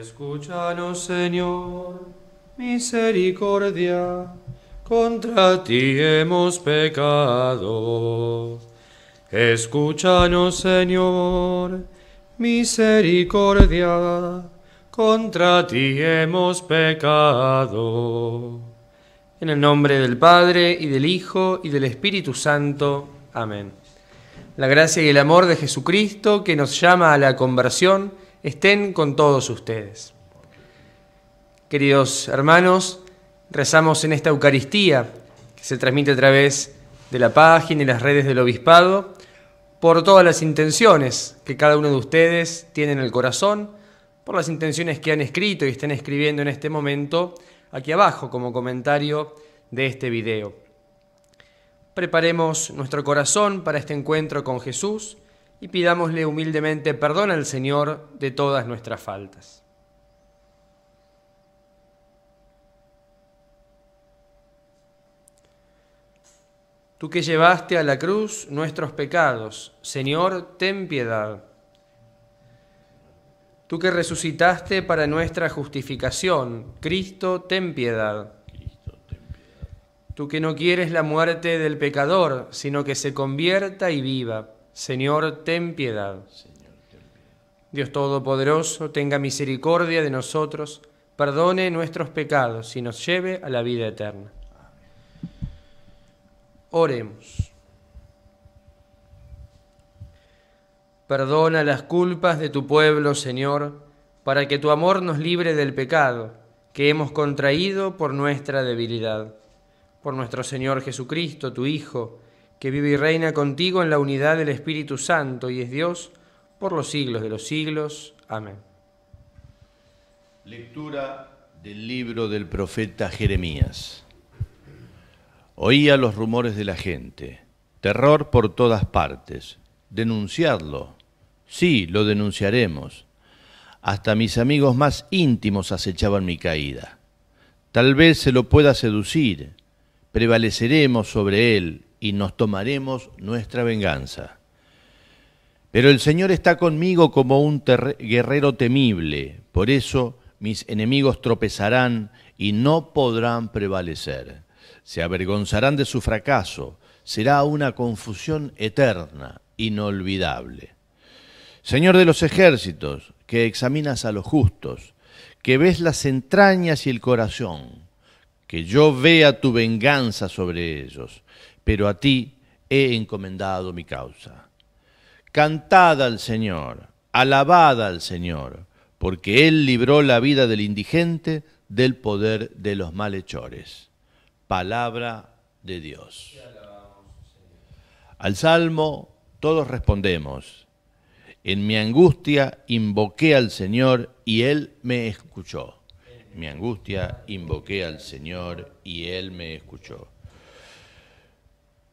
Escúchanos, Señor, misericordia, contra ti hemos pecado. Escúchanos, Señor, misericordia, contra ti hemos pecado. En el nombre del Padre, y del Hijo, y del Espíritu Santo. Amén. La gracia y el amor de Jesucristo, que nos llama a la conversión, estén con todos ustedes. Queridos hermanos, rezamos en esta Eucaristía que se transmite a través de la página y las redes del obispado por todas las intenciones que cada uno de ustedes tiene en el corazón, por las intenciones que han escrito y están escribiendo en este momento aquí abajo como comentario de este video. Preparemos nuestro corazón para este encuentro con Jesús y pidámosle humildemente perdón al Señor de todas nuestras faltas. Tú que llevaste a la cruz nuestros pecados, Señor, ten piedad. Tú que resucitaste para nuestra justificación, Cristo, ten piedad. Tú que no quieres la muerte del pecador, sino que se convierta y viva. Señor, ten piedad. Señor, ten piedad. Dios Todopoderoso, tenga misericordia de nosotros, perdone nuestros pecados y nos lleve a la vida eterna. Oremos. Perdona las culpas de tu pueblo, Señor, para que tu amor nos libre del pecado que hemos contraído por nuestra debilidad. Por nuestro Señor Jesucristo, tu Hijo, que vive y reina contigo en la unidad del Espíritu Santo y es Dios por los siglos de los siglos. Amén. Lectura del libro del profeta Jeremías. Oía los rumores de la gente, terror por todas partes. Denunciadlo. Sí, lo denunciaremos. Hasta mis amigos más íntimos acechaban mi caída. Tal vez se lo pueda seducir. Prevaleceremos sobre él y nos tomaremos nuestra venganza. Pero el Señor está conmigo como un guerrero temible, por eso mis enemigos tropezarán y no podrán prevalecer. Se avergonzarán de su fracaso, será una confusión eterna, inolvidable. Señor de los ejércitos, que examinas a los justos, que ves las entrañas y el corazón, que yo vea tu venganza sobre ellos, pero a ti he encomendado mi causa. Cantad al Señor, alabad al Señor, porque Él libró la vida del indigente del poder de los malhechores. Palabra de Dios. Al salmo todos respondemos. En mi angustia invoqué al Señor y Él me escuchó. mi angustia invoqué al Señor y Él me escuchó.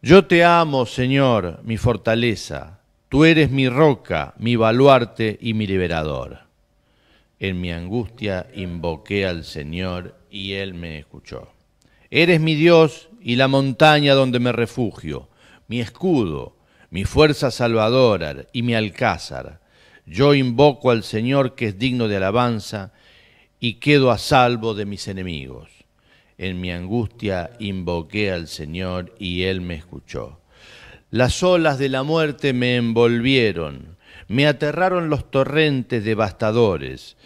Yo te amo, Señor, mi fortaleza, tú eres mi roca, mi baluarte y mi liberador. En mi angustia invoqué al Señor y Él me escuchó. Eres mi Dios y la montaña donde me refugio, mi escudo, mi fuerza salvadora y mi alcázar. Yo invoco al Señor que es digno de alabanza y quedo a salvo de mis enemigos. En mi angustia invoqué al Señor y Él me escuchó. Las olas de la muerte me envolvieron, me aterraron los torrentes devastadores,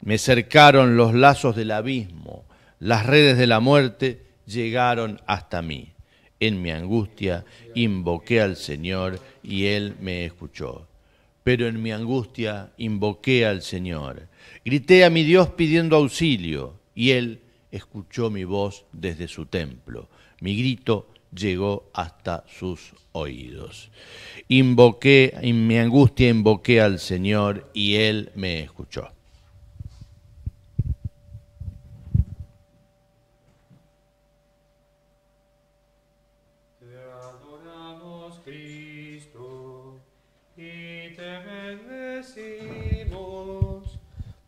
me cercaron los lazos del abismo, las redes de la muerte llegaron hasta mí. En mi angustia invoqué al Señor y Él me escuchó. Pero en mi angustia invoqué al Señor. Grité a mi Dios pidiendo auxilio y Él escuchó mi voz desde su templo. Mi grito llegó hasta sus oídos. Invoqué, en mi angustia invoqué al Señor y Él me escuchó.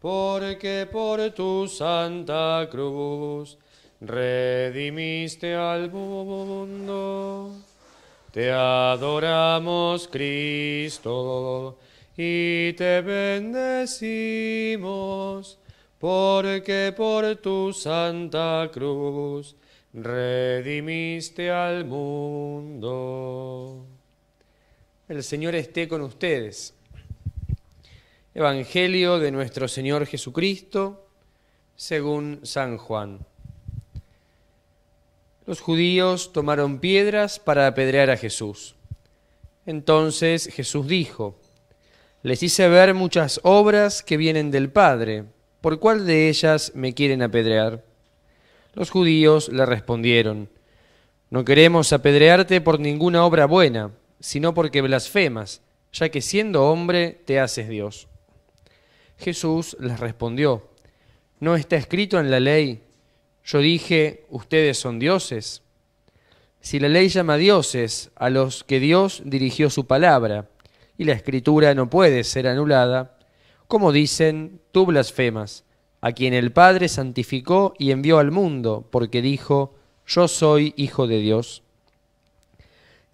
porque por tu santa cruz redimiste al mundo. Te adoramos, Cristo, y te bendecimos, porque por tu santa cruz redimiste al mundo. El Señor esté con ustedes Evangelio de nuestro Señor Jesucristo, según San Juan. Los judíos tomaron piedras para apedrear a Jesús. Entonces Jesús dijo, Les hice ver muchas obras que vienen del Padre, ¿por cuál de ellas me quieren apedrear? Los judíos le respondieron, No queremos apedrearte por ninguna obra buena, sino porque blasfemas, ya que siendo hombre te haces Dios. Jesús les respondió, ¿no está escrito en la ley? Yo dije, ustedes son dioses. Si la ley llama dioses a los que Dios dirigió su palabra, y la escritura no puede ser anulada, como dicen, tú blasfemas, a quien el Padre santificó y envió al mundo, porque dijo, yo soy hijo de Dios.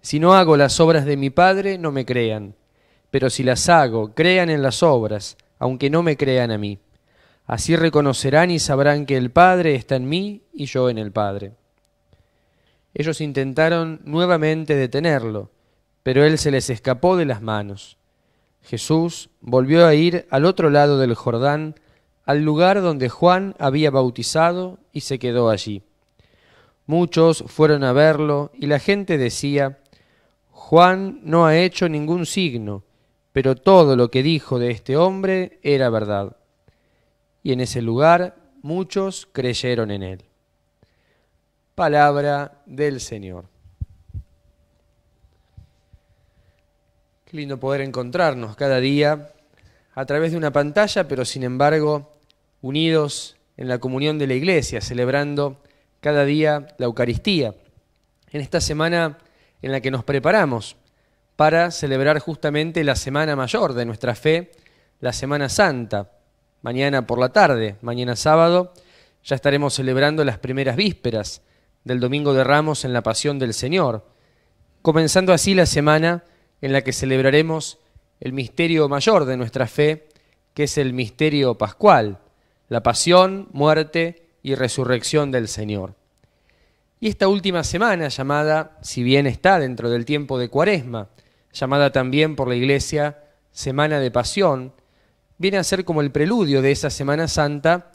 Si no hago las obras de mi Padre, no me crean, pero si las hago, crean en las obras, aunque no me crean a mí. Así reconocerán y sabrán que el Padre está en mí y yo en el Padre. Ellos intentaron nuevamente detenerlo, pero él se les escapó de las manos. Jesús volvió a ir al otro lado del Jordán, al lugar donde Juan había bautizado, y se quedó allí. Muchos fueron a verlo, y la gente decía, Juan no ha hecho ningún signo, pero todo lo que dijo de este hombre era verdad. Y en ese lugar muchos creyeron en él. Palabra del Señor. Qué lindo poder encontrarnos cada día a través de una pantalla, pero sin embargo unidos en la comunión de la iglesia, celebrando cada día la Eucaristía. En esta semana en la que nos preparamos para celebrar justamente la Semana Mayor de nuestra fe, la Semana Santa. Mañana por la tarde, mañana sábado, ya estaremos celebrando las primeras vísperas del Domingo de Ramos en la Pasión del Señor, comenzando así la semana en la que celebraremos el misterio mayor de nuestra fe, que es el misterio pascual, la pasión, muerte y resurrección del Señor. Y esta última semana llamada, si bien está dentro del tiempo de Cuaresma, llamada también por la Iglesia Semana de Pasión, viene a ser como el preludio de esa Semana Santa,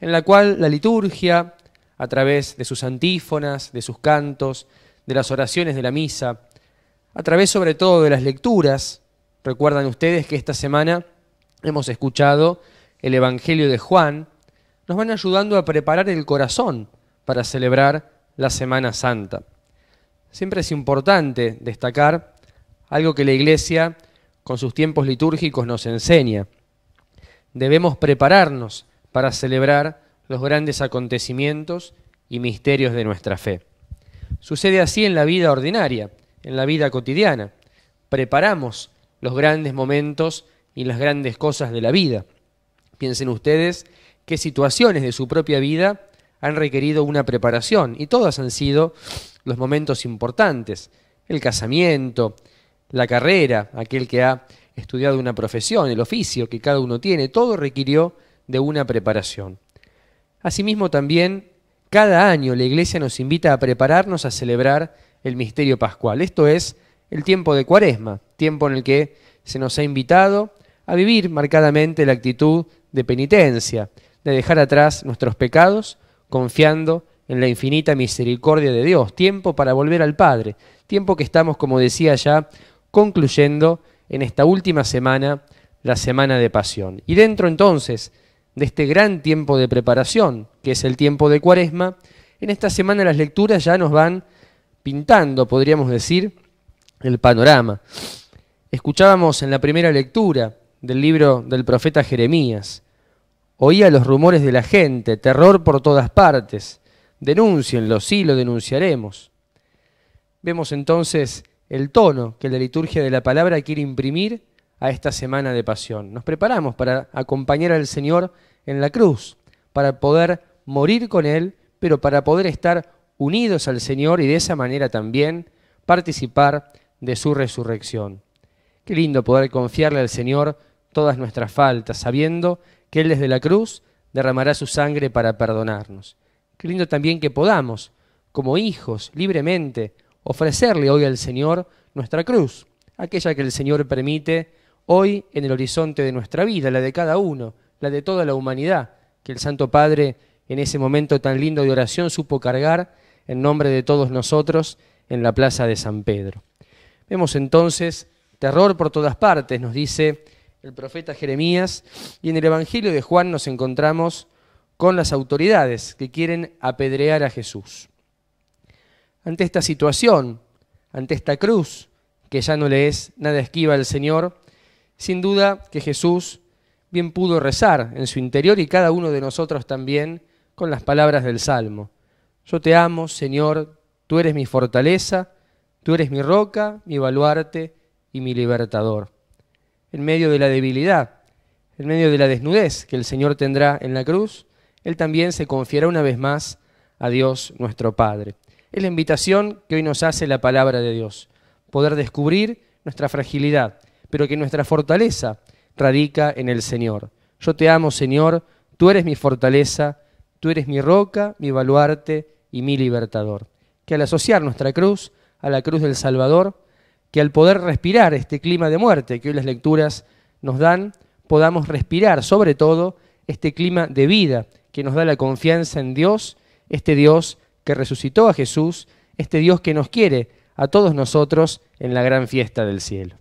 en la cual la liturgia, a través de sus antífonas, de sus cantos, de las oraciones de la misa, a través sobre todo de las lecturas, recuerdan ustedes que esta semana hemos escuchado el Evangelio de Juan, nos van ayudando a preparar el corazón para celebrar la Semana Santa. Siempre es importante destacar algo que la Iglesia con sus tiempos litúrgicos nos enseña. Debemos prepararnos para celebrar los grandes acontecimientos y misterios de nuestra fe. Sucede así en la vida ordinaria, en la vida cotidiana. Preparamos los grandes momentos y las grandes cosas de la vida. Piensen ustedes qué situaciones de su propia vida han requerido una preparación y todas han sido los momentos importantes. El casamiento, la carrera, aquel que ha estudiado una profesión, el oficio que cada uno tiene, todo requirió de una preparación. Asimismo también, cada año la Iglesia nos invita a prepararnos a celebrar el misterio pascual. Esto es el tiempo de cuaresma, tiempo en el que se nos ha invitado a vivir marcadamente la actitud de penitencia, de dejar atrás nuestros pecados, confiando en la infinita misericordia de Dios, tiempo para volver al Padre, tiempo que estamos, como decía ya concluyendo en esta última semana, la semana de pasión. Y dentro entonces de este gran tiempo de preparación, que es el tiempo de cuaresma, en esta semana las lecturas ya nos van pintando, podríamos decir, el panorama. Escuchábamos en la primera lectura del libro del profeta Jeremías, oía los rumores de la gente, terror por todas partes, denúncienlo, sí lo denunciaremos. Vemos entonces el tono que la liturgia de la palabra quiere imprimir a esta semana de pasión. Nos preparamos para acompañar al Señor en la cruz, para poder morir con Él, pero para poder estar unidos al Señor y de esa manera también participar de su resurrección. Qué lindo poder confiarle al Señor todas nuestras faltas, sabiendo que Él desde la cruz derramará su sangre para perdonarnos. Qué lindo también que podamos, como hijos, libremente, ofrecerle hoy al Señor nuestra cruz, aquella que el Señor permite hoy en el horizonte de nuestra vida, la de cada uno, la de toda la humanidad, que el Santo Padre en ese momento tan lindo de oración supo cargar en nombre de todos nosotros en la plaza de San Pedro. Vemos entonces terror por todas partes, nos dice el profeta Jeremías, y en el Evangelio de Juan nos encontramos con las autoridades que quieren apedrear a Jesús ante esta situación, ante esta cruz, que ya no le es nada esquiva al Señor, sin duda que Jesús bien pudo rezar en su interior y cada uno de nosotros también con las palabras del Salmo. Yo te amo, Señor, tú eres mi fortaleza, tú eres mi roca, mi baluarte y mi libertador. En medio de la debilidad, en medio de la desnudez que el Señor tendrá en la cruz, Él también se confiará una vez más a Dios nuestro Padre. Es la invitación que hoy nos hace la palabra de Dios, poder descubrir nuestra fragilidad, pero que nuestra fortaleza radica en el Señor. Yo te amo, Señor, tú eres mi fortaleza, tú eres mi roca, mi baluarte y mi libertador. Que al asociar nuestra cruz a la cruz del Salvador, que al poder respirar este clima de muerte que hoy las lecturas nos dan, podamos respirar sobre todo este clima de vida que nos da la confianza en Dios, este Dios que resucitó a Jesús, este Dios que nos quiere a todos nosotros en la gran fiesta del cielo.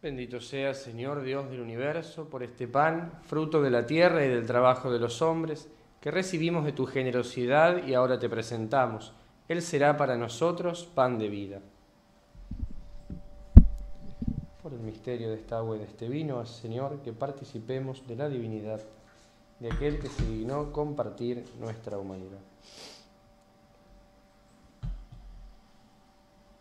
Bendito sea, Señor Dios del universo, por este pan, fruto de la tierra y del trabajo de los hombres, que recibimos de tu generosidad y ahora te presentamos. Él será para nosotros pan de vida. Por el misterio de esta agua y de este vino, Señor, que participemos de la divinidad de aquel que se dignó compartir nuestra humanidad.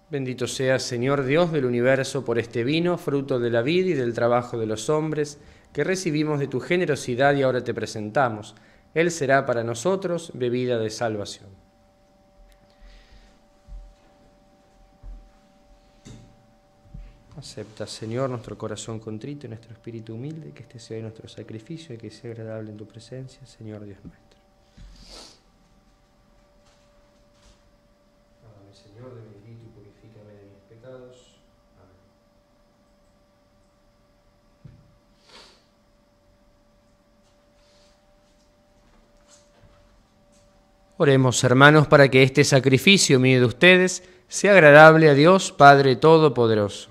Bendito sea, Señor Dios del universo, por este vino, fruto de la vida y del trabajo de los hombres, que recibimos de tu generosidad y ahora te presentamos. Él será para nosotros bebida de salvación. Acepta, Señor, nuestro corazón contrito y nuestro espíritu humilde, que este sea nuestro sacrificio y que sea agradable en tu presencia, Señor Dios nuestro. Oremos, hermanos, para que este sacrificio mío de ustedes sea agradable a Dios Padre Todopoderoso.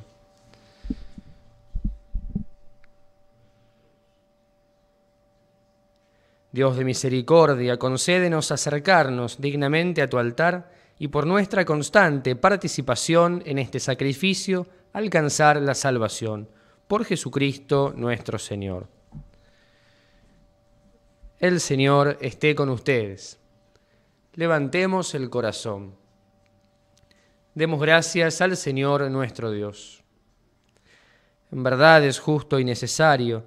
Dios de misericordia, concédenos acercarnos dignamente a tu altar y por nuestra constante participación en este sacrificio alcanzar la salvación. Por Jesucristo nuestro Señor. El Señor esté con ustedes levantemos el corazón. Demos gracias al Señor nuestro Dios. En verdad es justo y necesario,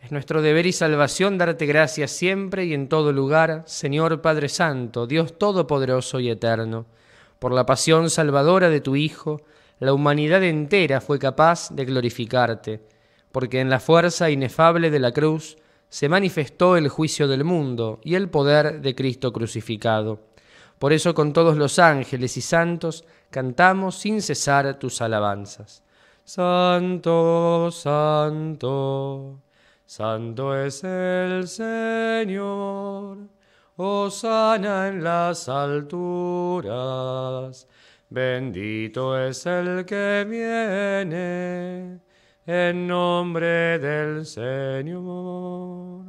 es nuestro deber y salvación darte gracias siempre y en todo lugar, Señor Padre Santo, Dios Todopoderoso y Eterno, por la pasión salvadora de tu Hijo, la humanidad entera fue capaz de glorificarte, porque en la fuerza inefable de la cruz, se manifestó el juicio del mundo y el poder de Cristo crucificado. Por eso con todos los ángeles y santos cantamos sin cesar tus alabanzas. Santo, santo, santo es el Señor. oh, sana en las alturas. Bendito es el que viene en nombre del Señor.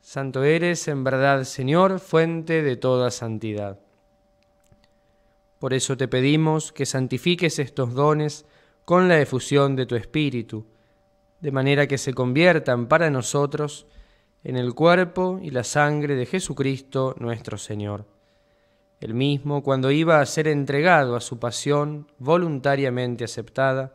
Santo eres en verdad, Señor, fuente de toda santidad. Por eso te pedimos que santifiques estos dones con la efusión de tu Espíritu, de manera que se conviertan para nosotros en el cuerpo y la sangre de Jesucristo nuestro Señor. El mismo, cuando iba a ser entregado a su pasión voluntariamente aceptada,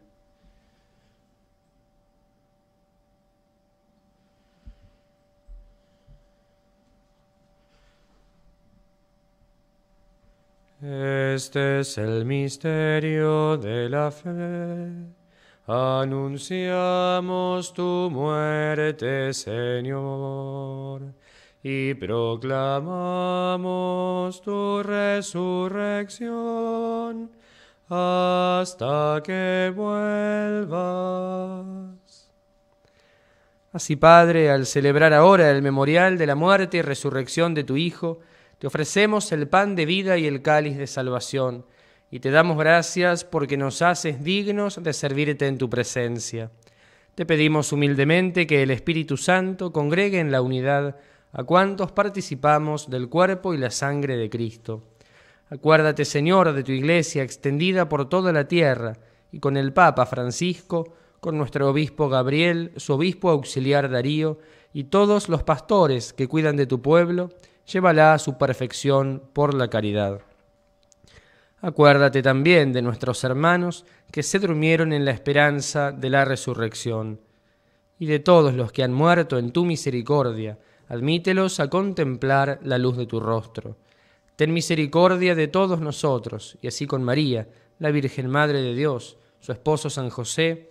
Este es el misterio de la fe. Anunciamos tu muerte, Señor, y proclamamos tu resurrección hasta que vuelvas. Así, Padre, al celebrar ahora el memorial de la muerte y resurrección de tu Hijo, te ofrecemos el pan de vida y el cáliz de salvación, y te damos gracias porque nos haces dignos de servirte en tu presencia. Te pedimos humildemente que el Espíritu Santo congregue en la unidad a cuantos participamos del cuerpo y la sangre de Cristo. Acuérdate, Señor, de tu Iglesia extendida por toda la tierra, y con el Papa Francisco, con nuestro obispo Gabriel, su obispo auxiliar Darío, y todos los pastores que cuidan de tu pueblo, llévala a su perfección por la caridad. Acuérdate también de nuestros hermanos que se durmieron en la esperanza de la resurrección, y de todos los que han muerto en tu misericordia, admítelos a contemplar la luz de tu rostro. Ten misericordia de todos nosotros, y así con María, la Virgen Madre de Dios, su esposo San José,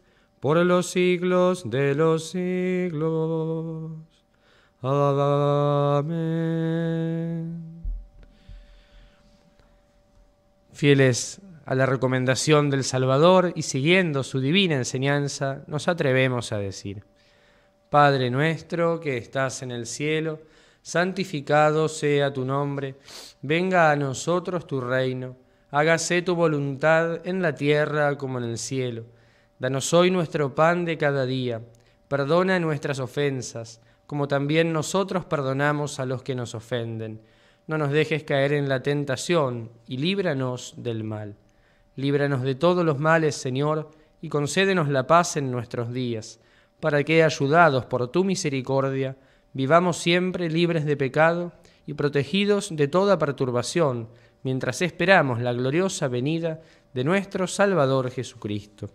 por los siglos de los siglos. Amén. Fieles a la recomendación del Salvador y siguiendo su divina enseñanza, nos atrevemos a decir, Padre nuestro que estás en el cielo, santificado sea tu nombre, venga a nosotros tu reino, hágase tu voluntad en la tierra como en el cielo. Danos hoy nuestro pan de cada día. Perdona nuestras ofensas, como también nosotros perdonamos a los que nos ofenden. No nos dejes caer en la tentación, y líbranos del mal. Líbranos de todos los males, Señor, y concédenos la paz en nuestros días, para que, ayudados por tu misericordia, vivamos siempre libres de pecado y protegidos de toda perturbación, mientras esperamos la gloriosa venida de nuestro Salvador Jesucristo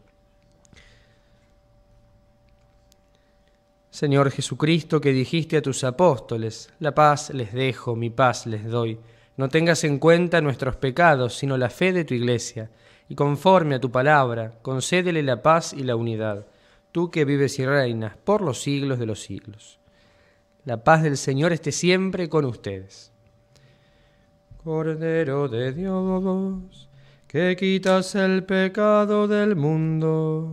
Señor Jesucristo, que dijiste a tus apóstoles, la paz les dejo, mi paz les doy. No tengas en cuenta nuestros pecados, sino la fe de tu iglesia, y conforme a tu palabra, concédele la paz y la unidad, tú que vives y reinas por los siglos de los siglos. La paz del Señor esté siempre con ustedes. Cordero de Dios, que quitas el pecado del mundo.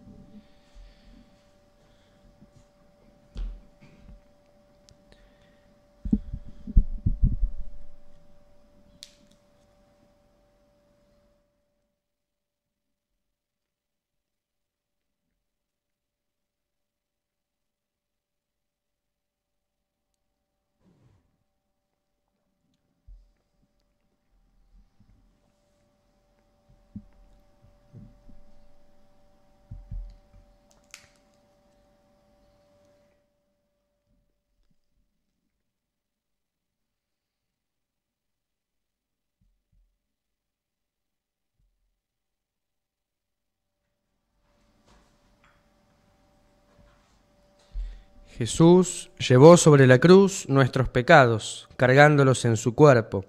Jesús llevó sobre la cruz nuestros pecados, cargándolos en su cuerpo,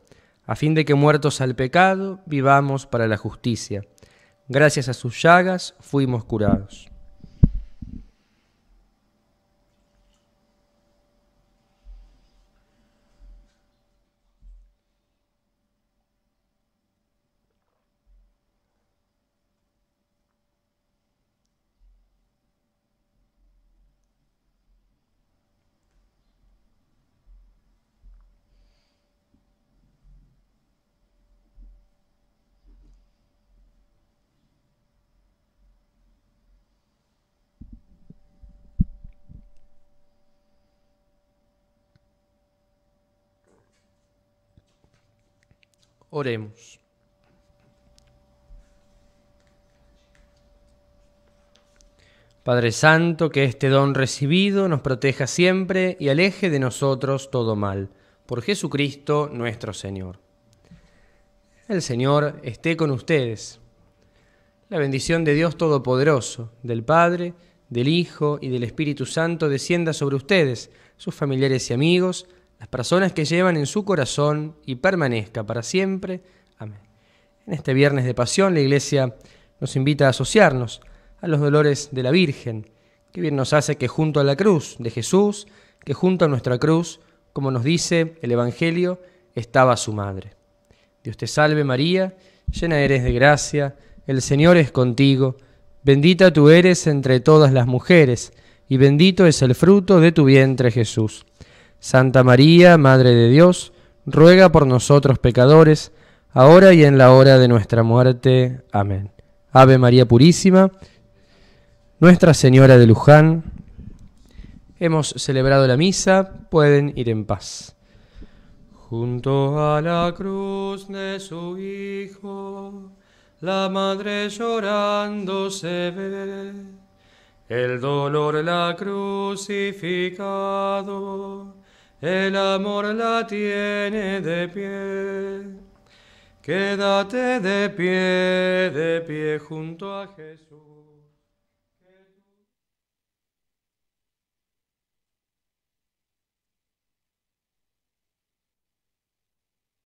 a fin de que muertos al pecado vivamos para la justicia. Gracias a sus llagas fuimos curados. Oremos. Padre Santo, que este don recibido nos proteja siempre y aleje de nosotros todo mal. Por Jesucristo nuestro Señor. El Señor esté con ustedes. La bendición de Dios Todopoderoso, del Padre, del Hijo y del Espíritu Santo descienda sobre ustedes, sus familiares y amigos, las personas que llevan en su corazón y permanezca para siempre. Amén. En este viernes de pasión la Iglesia nos invita a asociarnos a los dolores de la Virgen, que bien nos hace que junto a la cruz de Jesús, que junto a nuestra cruz, como nos dice el Evangelio, estaba su madre. Dios te salve María, llena eres de gracia, el Señor es contigo, bendita tú eres entre todas las mujeres, y bendito es el fruto de tu vientre Jesús. Santa María, Madre de Dios, ruega por nosotros pecadores, ahora y en la hora de nuestra muerte. Amén. Ave María Purísima, Nuestra Señora de Luján, hemos celebrado la misa, pueden ir en paz. Junto a la cruz de su Hijo, la Madre llorando se ve, el dolor la crucificado el amor la tiene de pie. Quédate de pie, de pie junto a Jesús.